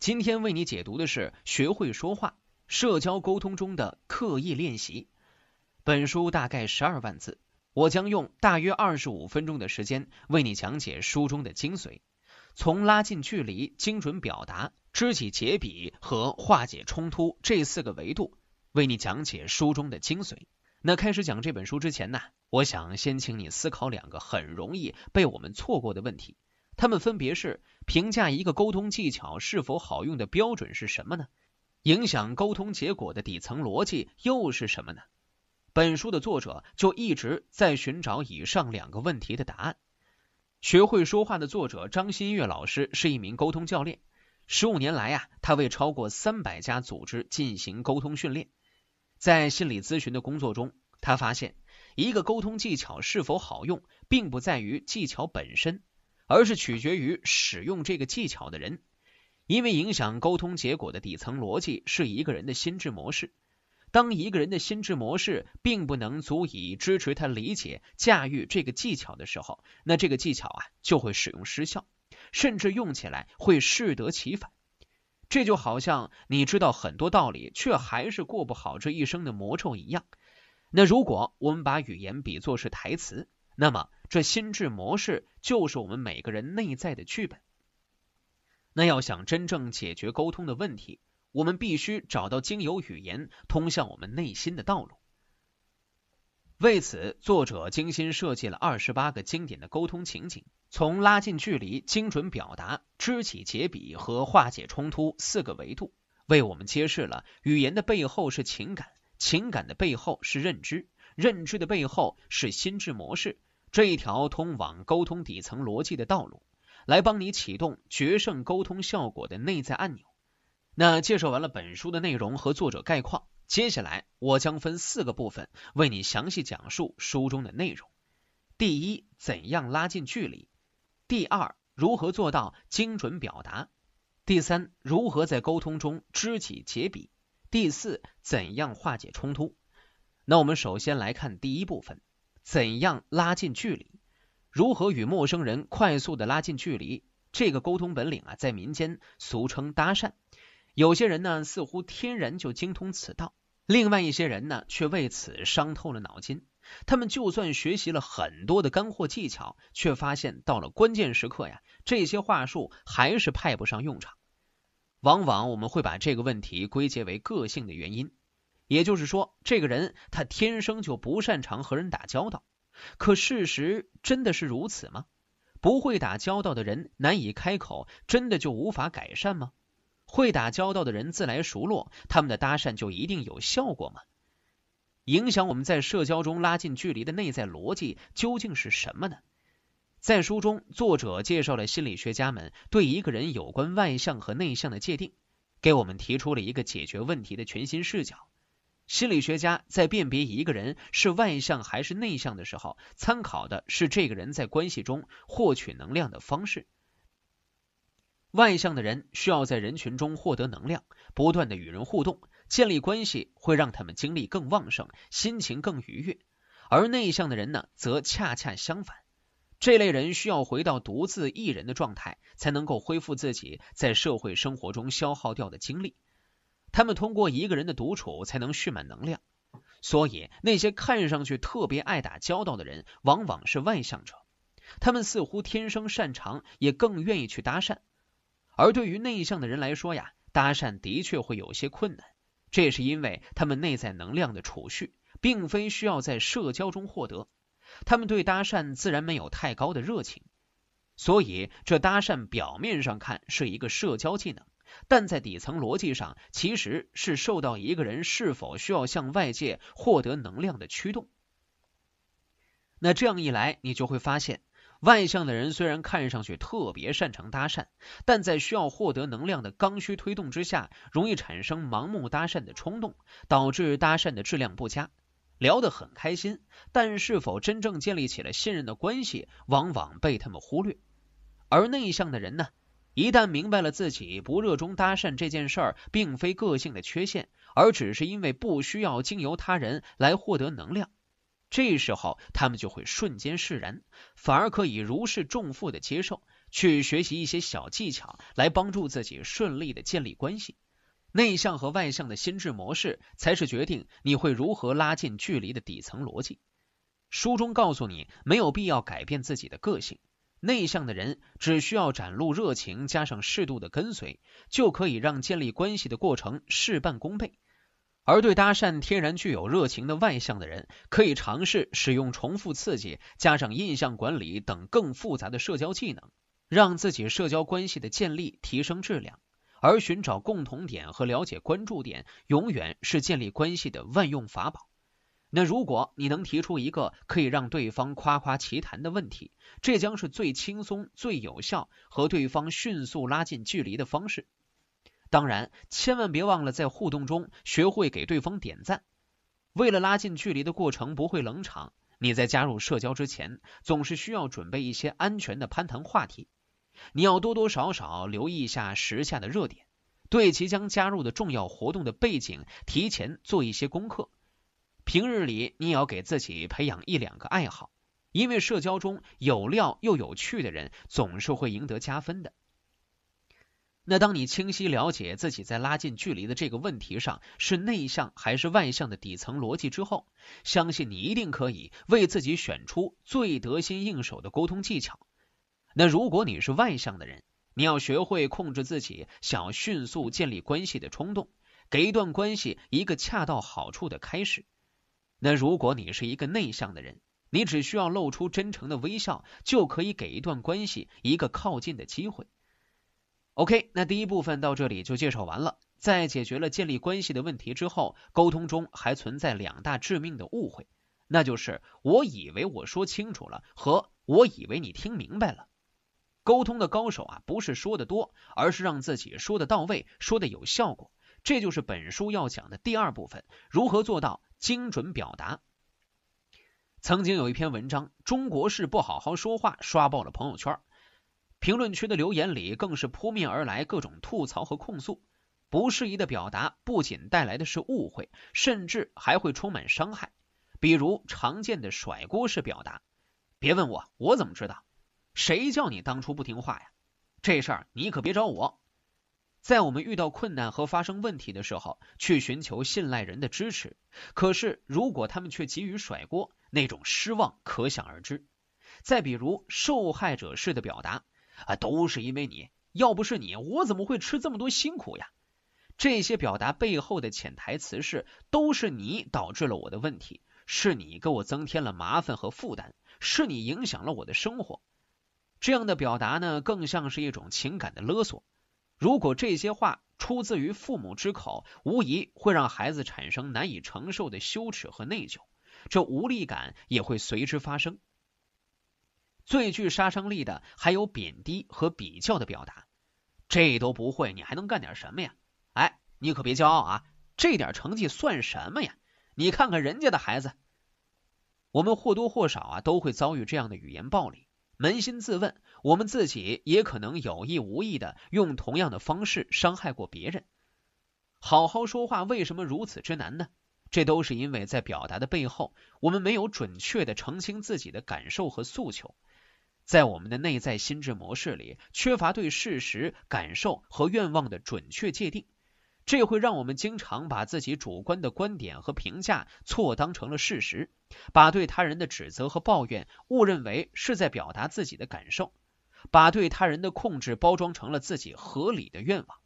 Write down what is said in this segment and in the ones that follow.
今天为你解读的是《学会说话：社交沟通中的刻意练习》。本书大概十二万字，我将用大约二十五分钟的时间为你讲解书中的精髓，从拉近距离、精准表达、知己解彼和化解冲突这四个维度为你讲解书中的精髓。那开始讲这本书之前呢，我想先请你思考两个很容易被我们错过的问题，它们分别是。评价一个沟通技巧是否好用的标准是什么呢？影响沟通结果的底层逻辑又是什么呢？本书的作者就一直在寻找以上两个问题的答案。《学会说话》的作者张新月老师是一名沟通教练，十五年来呀，他为超过三百家组织进行沟通训练。在心理咨询的工作中，他发现一个沟通技巧是否好用，并不在于技巧本身。而是取决于使用这个技巧的人，因为影响沟通结果的底层逻辑是一个人的心智模式。当一个人的心智模式并不能足以支持他理解驾驭这个技巧的时候，那这个技巧啊就会使用失效，甚至用起来会适得其反。这就好像你知道很多道理，却还是过不好这一生的魔咒一样。那如果我们把语言比作是台词。那么，这心智模式就是我们每个人内在的剧本。那要想真正解决沟通的问题，我们必须找到经由语言通向我们内心的道路。为此，作者精心设计了二十八个经典的沟通情景，从拉近距离、精准表达、知己解彼和化解冲突四个维度，为我们揭示了语言的背后是情感，情感的背后是认知，认知的背后是心智模式。这一条通往沟通底层逻辑的道路，来帮你启动决胜沟通效果的内在按钮。那介绍完了本书的内容和作者概况，接下来我将分四个部分为你详细讲述书中的内容。第一，怎样拉近距离；第二，如何做到精准表达；第三，如何在沟通中知己解彼；第四，怎样化解冲突。那我们首先来看第一部分。怎样拉近距离？如何与陌生人快速的拉近距离？这个沟通本领啊，在民间俗称搭讪。有些人呢，似乎天然就精通此道；另外一些人呢，却为此伤透了脑筋。他们就算学习了很多的干货技巧，却发现到了关键时刻呀，这些话术还是派不上用场。往往我们会把这个问题归结为个性的原因。也就是说，这个人他天生就不擅长和人打交道。可事实真的是如此吗？不会打交道的人难以开口，真的就无法改善吗？会打交道的人自来熟络，他们的搭讪就一定有效果吗？影响我们在社交中拉近距离的内在逻辑究竟是什么呢？在书中，作者介绍了心理学家们对一个人有关外向和内向的界定，给我们提出了一个解决问题的全新视角。心理学家在辨别一个人是外向还是内向的时候，参考的是这个人在关系中获取能量的方式。外向的人需要在人群中获得能量，不断的与人互动，建立关系会让他们精力更旺盛，心情更愉悦；而内向的人呢，则恰恰相反，这类人需要回到独自一人的状态，才能够恢复自己在社会生活中消耗掉的精力。他们通过一个人的独处才能蓄满能量，所以那些看上去特别爱打交道的人往往是外向者。他们似乎天生擅长，也更愿意去搭讪。而对于内向的人来说呀，搭讪的确会有些困难。这也是因为他们内在能量的储蓄，并非需要在社交中获得。他们对搭讪自然没有太高的热情，所以这搭讪表面上看是一个社交技能。但在底层逻辑上，其实是受到一个人是否需要向外界获得能量的驱动。那这样一来，你就会发现，外向的人虽然看上去特别擅长搭讪，但在需要获得能量的刚需推动之下，容易产生盲目搭讪的冲动，导致搭讪的质量不佳，聊得很开心，但是否真正建立起了信任的关系，往往被他们忽略。而内向的人呢？一旦明白了自己不热衷搭讪这件事儿，并非个性的缺陷，而只是因为不需要经由他人来获得能量，这时候他们就会瞬间释然，反而可以如释重负的接受，去学习一些小技巧来帮助自己顺利的建立关系。内向和外向的心智模式，才是决定你会如何拉近距离的底层逻辑。书中告诉你，没有必要改变自己的个性。内向的人只需要展露热情，加上适度的跟随，就可以让建立关系的过程事半功倍；而对搭讪天然具有热情的外向的人，可以尝试使用重复刺激，加上印象管理等更复杂的社交技能，让自己社交关系的建立提升质量。而寻找共同点和了解关注点，永远是建立关系的万用法宝。那如果你能提出一个可以让对方夸夸其谈的问题，这将是最轻松、最有效和对方迅速拉近距离的方式。当然，千万别忘了在互动中学会给对方点赞。为了拉近距离的过程不会冷场，你在加入社交之前，总是需要准备一些安全的攀谈话题。你要多多少少留意一下时下的热点，对即将加入的重要活动的背景提前做一些功课。平日里你也要给自己培养一两个爱好，因为社交中有料又有趣的人总是会赢得加分的。那当你清晰了解自己在拉近距离的这个问题上是内向还是外向的底层逻辑之后，相信你一定可以为自己选出最得心应手的沟通技巧。那如果你是外向的人，你要学会控制自己想要迅速建立关系的冲动，给一段关系一个恰到好处的开始。那如果你是一个内向的人，你只需要露出真诚的微笑，就可以给一段关系一个靠近的机会。OK，那第一部分到这里就介绍完了。在解决了建立关系的问题之后，沟通中还存在两大致命的误会，那就是我以为我说清楚了，和我以为你听明白了。沟通的高手啊，不是说的多，而是让自己说的到位，说的有效果。这就是本书要讲的第二部分，如何做到。精准表达。曾经有一篇文章《中国式不好好说话》刷爆了朋友圈，评论区的留言里更是扑面而来各种吐槽和控诉。不适宜的表达不仅带来的是误会，甚至还会充满伤害。比如常见的甩锅式表达：“别问我，我怎么知道？谁叫你当初不听话呀？这事儿你可别找我。”在我们遇到困难和发生问题的时候，去寻求信赖人的支持，可是如果他们却急于甩锅，那种失望可想而知。再比如受害者式的表达啊，都是因为你，要不是你，我怎么会吃这么多辛苦呀？这些表达背后的潜台词是，都是你导致了我的问题，是你给我增添了麻烦和负担，是你影响了我的生活。这样的表达呢，更像是一种情感的勒索。如果这些话出自于父母之口，无疑会让孩子产生难以承受的羞耻和内疚，这无力感也会随之发生。最具杀伤力的还有贬低和比较的表达，这都不会，你还能干点什么呀？哎，你可别骄傲啊，这点成绩算什么呀？你看看人家的孩子，我们或多或少啊都会遭遇这样的语言暴力。扪心自问，我们自己也可能有意无意的用同样的方式伤害过别人。好好说话为什么如此之难呢？这都是因为在表达的背后，我们没有准确的澄清自己的感受和诉求，在我们的内在心智模式里，缺乏对事实、感受和愿望的准确界定。这会让我们经常把自己主观的观点和评价错当成了事实，把对他人的指责和抱怨误认为是在表达自己的感受，把对他人的控制包装成了自己合理的愿望。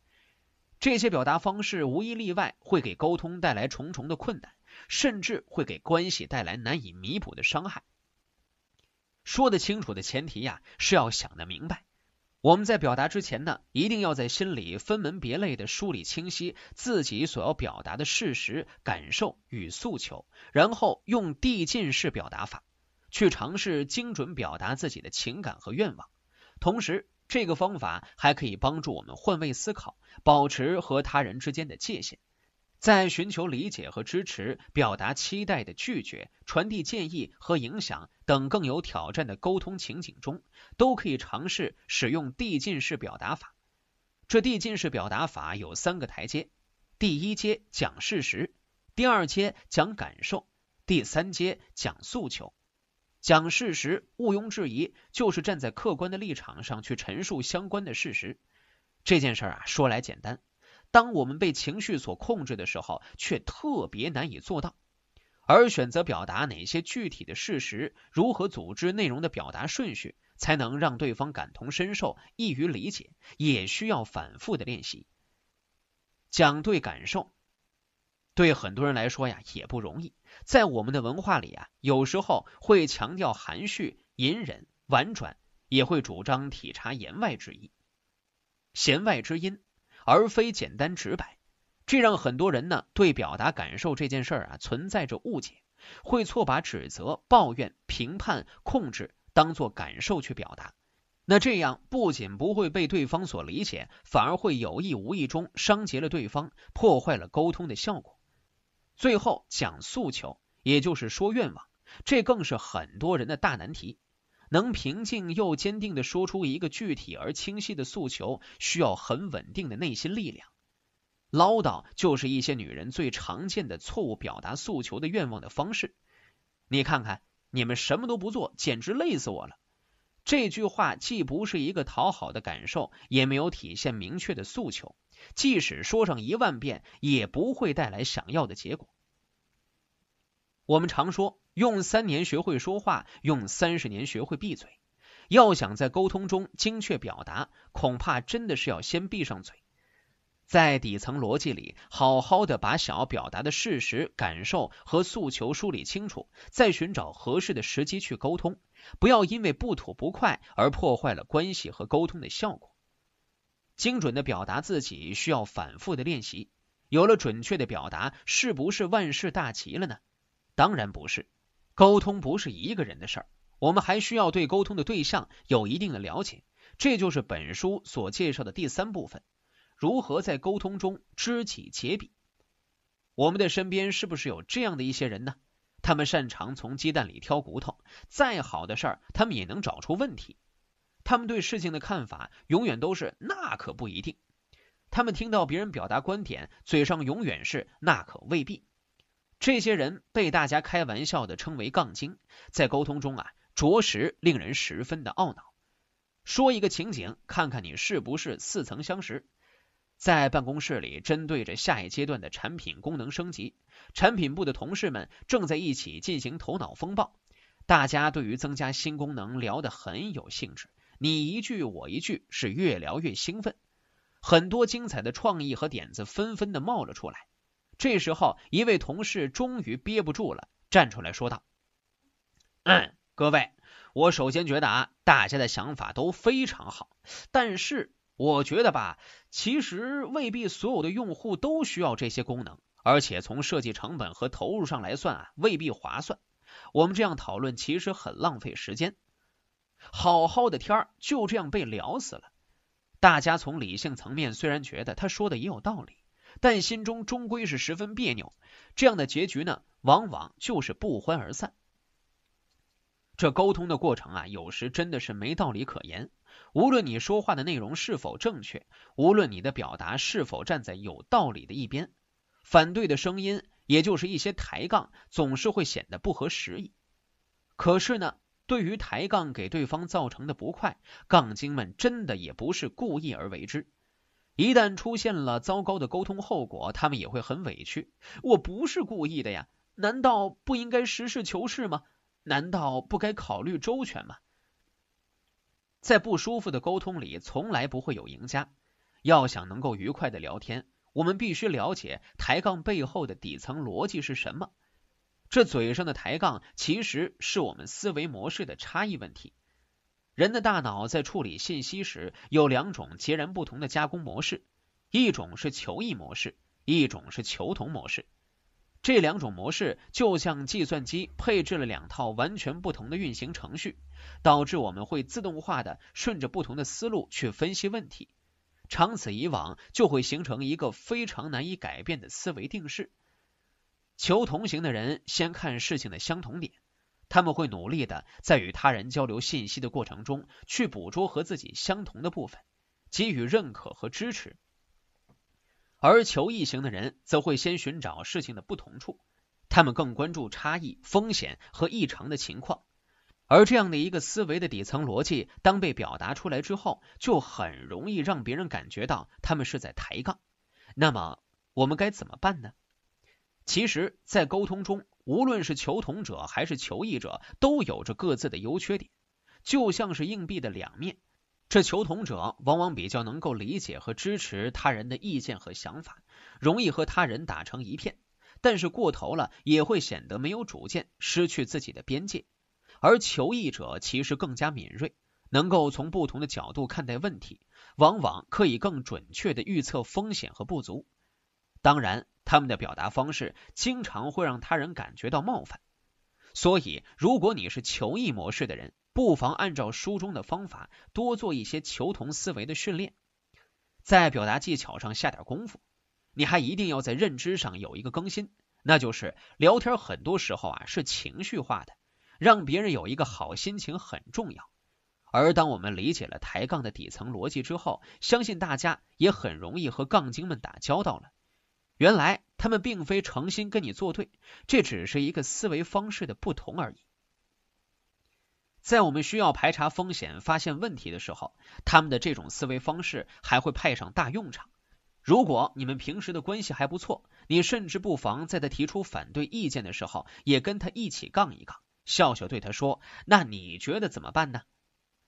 这些表达方式无一例外会给沟通带来重重的困难，甚至会给关系带来难以弥补的伤害。说得清楚的前提呀，是要想得明白。我们在表达之前呢，一定要在心里分门别类的梳理清晰自己所要表达的事实、感受与诉求，然后用递进式表达法去尝试精准表达自己的情感和愿望。同时，这个方法还可以帮助我们换位思考，保持和他人之间的界限。在寻求理解和支持、表达期待的拒绝、传递建议和影响等更有挑战的沟通情景中，都可以尝试使用递进式表达法。这递进式表达法有三个台阶：第一阶讲事实，第二阶讲感受，第三阶讲诉求。讲事实毋庸置疑，就是站在客观的立场上去陈述相关的事实。这件事啊，说来简单。当我们被情绪所控制的时候，却特别难以做到。而选择表达哪些具体的事实，如何组织内容的表达顺序，才能让对方感同身受、易于理解，也需要反复的练习。讲对感受，对很多人来说呀也不容易。在我们的文化里啊，有时候会强调含蓄、隐忍、婉转，也会主张体察言外之意、弦外之音。而非简单直白，这让很多人呢对表达感受这件事儿啊存在着误解，会错把指责、抱怨、评判、控制当做感受去表达。那这样不仅不会被对方所理解，反而会有意无意中伤及了对方，破坏了沟通的效果。最后讲诉求，也就是说愿望，这更是很多人的大难题。能平静又坚定的说出一个具体而清晰的诉求，需要很稳定的内心力量。唠叨就是一些女人最常见的错误表达诉求的愿望的方式。你看看，你们什么都不做，简直累死我了。这句话既不是一个讨好的感受，也没有体现明确的诉求，即使说上一万遍，也不会带来想要的结果。我们常说。用三年学会说话，用三十年学会闭嘴。要想在沟通中精确表达，恐怕真的是要先闭上嘴，在底层逻辑里，好好的把想要表达的事实、感受和诉求梳理清楚，再寻找合适的时机去沟通。不要因为不吐不快而破坏了关系和沟通的效果。精准的表达自己需要反复的练习。有了准确的表达，是不是万事大吉了呢？当然不是。沟通不是一个人的事儿，我们还需要对沟通的对象有一定的了解。这就是本书所介绍的第三部分：如何在沟通中知己解彼。我们的身边是不是有这样的一些人呢？他们擅长从鸡蛋里挑骨头，再好的事儿他们也能找出问题。他们对事情的看法永远都是那可不一定。他们听到别人表达观点，嘴上永远是那可未必。这些人被大家开玩笑的称为“杠精”，在沟通中啊，着实令人十分的懊恼。说一个情景，看看你是不是似曾相识。在办公室里，针对着下一阶段的产品功能升级，产品部的同事们正在一起进行头脑风暴，大家对于增加新功能聊得很有兴致，你一句我一句，是越聊越兴奋，很多精彩的创意和点子纷纷的冒了出来。这时候，一位同事终于憋不住了，站出来说道：“各位，我首先觉得啊，大家的想法都非常好，但是我觉得吧，其实未必所有的用户都需要这些功能，而且从设计成本和投入上来算啊，未必划算。我们这样讨论其实很浪费时间，好好的天儿就这样被聊死了。大家从理性层面虽然觉得他说的也有道理。”但心中终归是十分别扭，这样的结局呢，往往就是不欢而散。这沟通的过程啊，有时真的是没道理可言。无论你说话的内容是否正确，无论你的表达是否站在有道理的一边，反对的声音也就是一些抬杠，总是会显得不合时宜。可是呢，对于抬杠给对方造成的不快，杠精们真的也不是故意而为之。一旦出现了糟糕的沟通后果，他们也会很委屈。我不是故意的呀，难道不应该实事求是吗？难道不该考虑周全吗？在不舒服的沟通里，从来不会有赢家。要想能够愉快的聊天，我们必须了解抬杠背后的底层逻辑是什么。这嘴上的抬杠，其实是我们思维模式的差异问题。人的大脑在处理信息时有两种截然不同的加工模式，一种是求异模式，一种是求同模式。这两种模式就像计算机配置了两套完全不同的运行程序，导致我们会自动化的顺着不同的思路去分析问题，长此以往就会形成一个非常难以改变的思维定式。求同型的人先看事情的相同点。他们会努力的在与他人交流信息的过程中，去捕捉和自己相同的部分，给予认可和支持。而求异型的人则会先寻找事情的不同处，他们更关注差异、风险和异常的情况。而这样的一个思维的底层逻辑，当被表达出来之后，就很容易让别人感觉到他们是在抬杠。那么，我们该怎么办呢？其实，在沟通中，无论是求同者还是求异者，都有着各自的优缺点。就像是硬币的两面，这求同者往往比较能够理解和支持他人的意见和想法，容易和他人打成一片；但是过头了，也会显得没有主见，失去自己的边界。而求异者其实更加敏锐，能够从不同的角度看待问题，往往可以更准确的预测风险和不足。当然，他们的表达方式经常会让他人感觉到冒犯，所以如果你是求异模式的人，不妨按照书中的方法多做一些求同思维的训练，在表达技巧上下点功夫。你还一定要在认知上有一个更新，那就是聊天很多时候啊是情绪化的，让别人有一个好心情很重要。而当我们理解了抬杠的底层逻辑之后，相信大家也很容易和杠精们打交道了。原来他们并非诚心跟你作对，这只是一个思维方式的不同而已。在我们需要排查风险、发现问题的时候，他们的这种思维方式还会派上大用场。如果你们平时的关系还不错，你甚至不妨在他提出反对意见的时候，也跟他一起杠一杠。笑笑对他说：“那你觉得怎么办呢？”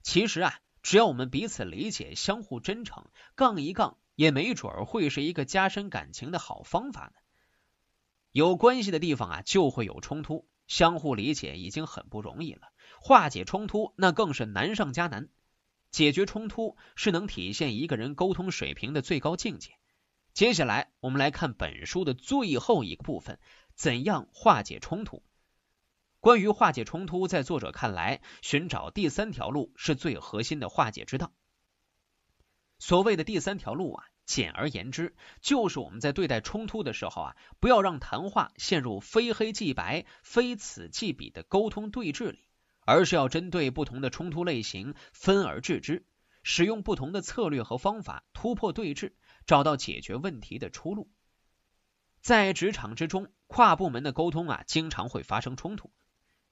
其实啊，只要我们彼此理解、相互真诚，杠一杠。也没准儿会是一个加深感情的好方法呢。有关系的地方啊，就会有冲突，相互理解已经很不容易了，化解冲突那更是难上加难。解决冲突是能体现一个人沟通水平的最高境界。接下来，我们来看本书的最后一个部分：怎样化解冲突？关于化解冲突，在作者看来，寻找第三条路是最核心的化解之道。所谓的第三条路啊，简而言之，就是我们在对待冲突的时候啊，不要让谈话陷入非黑即白、非此即彼的沟通对峙里，而是要针对不同的冲突类型分而治之，使用不同的策略和方法突破对峙，找到解决问题的出路。在职场之中，跨部门的沟通啊，经常会发生冲突。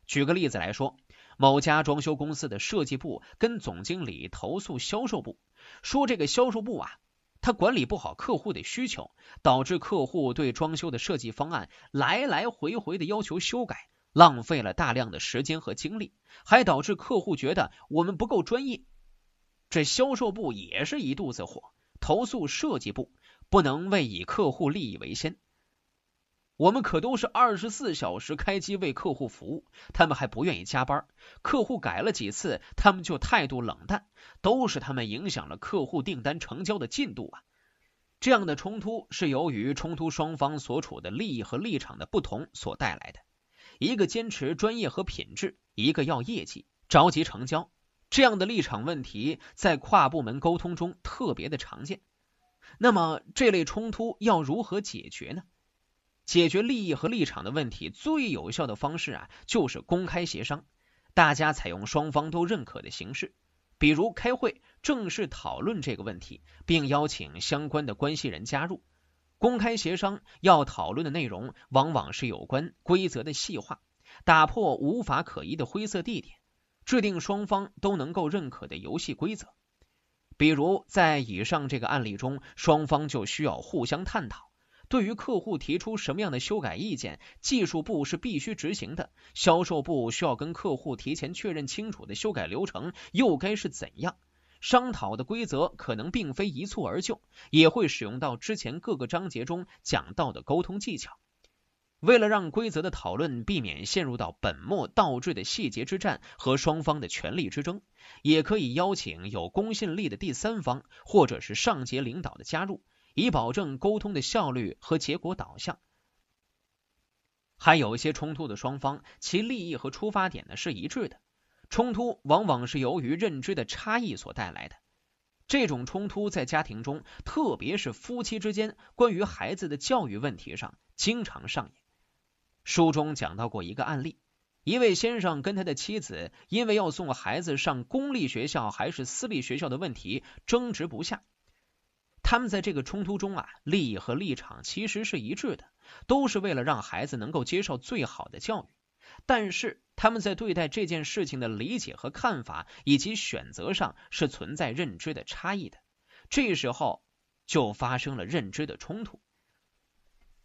举个例子来说，某家装修公司的设计部跟总经理投诉销售部。说这个销售部啊，他管理不好客户的需求，导致客户对装修的设计方案来来回回的要求修改，浪费了大量的时间和精力，还导致客户觉得我们不够专业。这销售部也是一肚子火，投诉设计部不能为以客户利益为先。我们可都是二十四小时开机为客户服务，他们还不愿意加班。客户改了几次，他们就态度冷淡，都是他们影响了客户订单成交的进度啊！这样的冲突是由于冲突双方所处的利益和立场的不同所带来的。一个坚持专业和品质，一个要业绩、着急成交，这样的立场问题在跨部门沟通中特别的常见。那么这类冲突要如何解决呢？解决利益和立场的问题，最有效的方式啊，就是公开协商。大家采用双方都认可的形式，比如开会正式讨论这个问题，并邀请相关的关系人加入。公开协商要讨论的内容，往往是有关规则的细化，打破无法可依的灰色地点，制定双方都能够认可的游戏规则。比如在以上这个案例中，双方就需要互相探讨。对于客户提出什么样的修改意见，技术部是必须执行的；销售部需要跟客户提前确认清楚的修改流程又该是怎样？商讨的规则可能并非一蹴而就，也会使用到之前各个章节中讲到的沟通技巧。为了让规则的讨论避免陷入到本末倒置的细节之战和双方的权力之争，也可以邀请有公信力的第三方或者是上级领导的加入。以保证沟通的效率和结果导向。还有一些冲突的双方，其利益和出发点呢是一致的。冲突往往是由于认知的差异所带来的。这种冲突在家庭中，特别是夫妻之间关于孩子的教育问题上经常上演。书中讲到过一个案例：一位先生跟他的妻子因为要送孩子上公立学校还是私立学校的问题争执不下。他们在这个冲突中，啊，利益和立场其实是一致的，都是为了让孩子能够接受最好的教育。但是他们在对待这件事情的理解和看法，以及选择上是存在认知的差异的。这时候就发生了认知的冲突。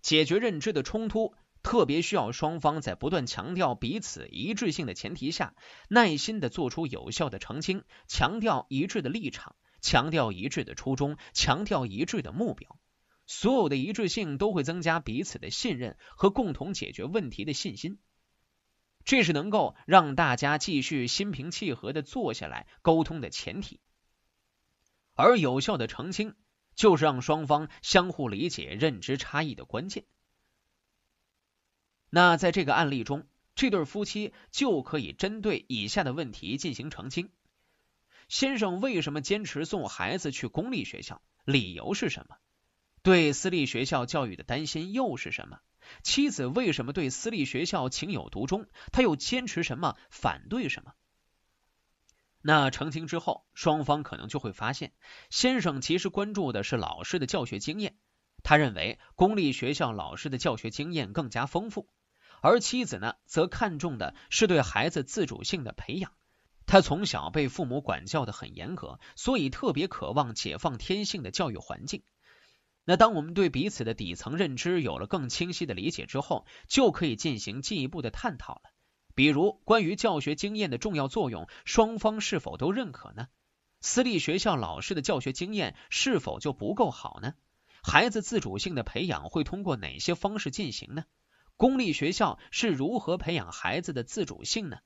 解决认知的冲突，特别需要双方在不断强调彼此一致性的前提下，耐心的做出有效的澄清，强调一致的立场。强调一致的初衷，强调一致的目标，所有的一致性都会增加彼此的信任和共同解决问题的信心，这是能够让大家继续心平气和的坐下来沟通的前提。而有效的澄清，就是让双方相互理解认知差异的关键。那在这个案例中，这对夫妻就可以针对以下的问题进行澄清。先生为什么坚持送孩子去公立学校？理由是什么？对私立学校教育的担心又是什么？妻子为什么对私立学校情有独钟？他又坚持什么？反对什么？那澄清之后，双方可能就会发现，先生其实关注的是老师的教学经验，他认为公立学校老师的教学经验更加丰富，而妻子呢，则看重的是对孩子自主性的培养。他从小被父母管教的很严格，所以特别渴望解放天性的教育环境。那当我们对彼此的底层认知有了更清晰的理解之后，就可以进行进一步的探讨了。比如关于教学经验的重要作用，双方是否都认可呢？私立学校老师的教学经验是否就不够好呢？孩子自主性的培养会通过哪些方式进行呢？公立学校是如何培养孩子的自主性呢？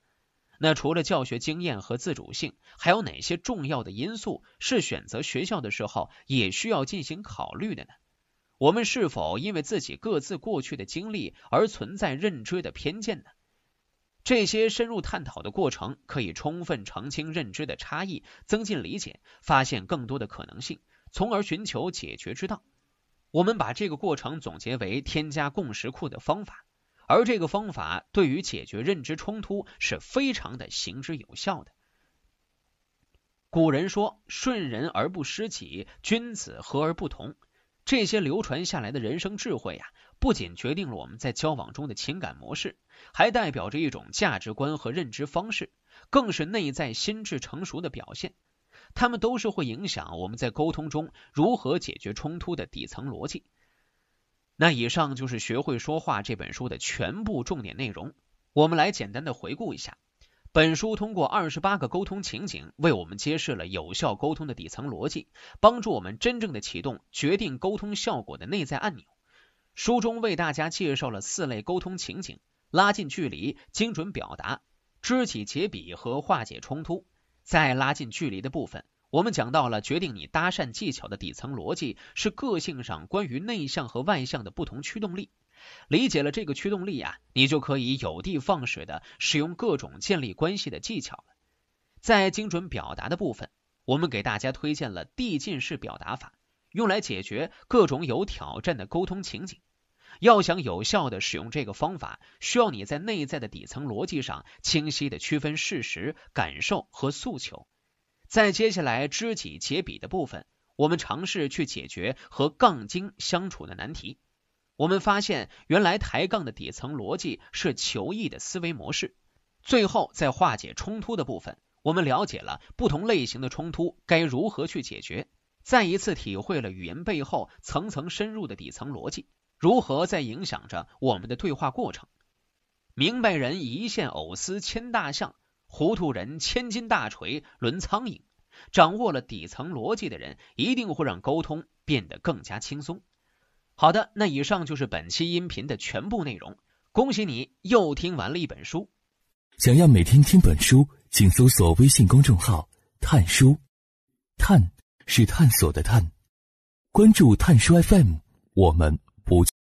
那除了教学经验和自主性，还有哪些重要的因素是选择学校的时候也需要进行考虑的呢？我们是否因为自己各自过去的经历而存在认知的偏见呢？这些深入探讨的过程可以充分澄清认知的差异，增进理解，发现更多的可能性，从而寻求解决之道。我们把这个过程总结为添加共识库的方法。而这个方法对于解决认知冲突是非常的行之有效的。古人说“顺人而不失己，君子和而不同”，这些流传下来的人生智慧呀，不仅决定了我们在交往中的情感模式，还代表着一种价值观和认知方式，更是内在心智成熟的表现。他们都是会影响我们在沟通中如何解决冲突的底层逻辑。那以上就是《学会说话》这本书的全部重点内容。我们来简单的回顾一下，本书通过二十八个沟通情景，为我们揭示了有效沟通的底层逻辑，帮助我们真正的启动决定沟通效果的内在按钮。书中为大家介绍了四类沟通情景：拉近距离、精准表达、知己解彼和化解冲突。在拉近距离的部分。我们讲到了决定你搭讪技巧的底层逻辑是个性上关于内向和外向的不同驱动力。理解了这个驱动力啊，你就可以有的放矢的使用各种建立关系的技巧了。在精准表达的部分，我们给大家推荐了递进式表达法，用来解决各种有挑战的沟通情景。要想有效的使用这个方法，需要你在内在的底层逻辑上清晰的区分事实、感受和诉求。在接下来知己解彼的部分，我们尝试去解决和杠精相处的难题。我们发现，原来抬杠的底层逻辑是求异的思维模式。最后，在化解冲突的部分，我们了解了不同类型的冲突该如何去解决，再一次体会了语言背后层层深入的底层逻辑如何在影响着我们的对话过程。明白人一线偶思牵大象。糊涂人千斤大锤抡苍蝇，掌握了底层逻辑的人，一定会让沟通变得更加轻松。好的，那以上就是本期音频的全部内容。恭喜你又听完了一本书。想要每天听本书，请搜索微信公众号“探书”，探是探索的探，关注探书 FM，我们。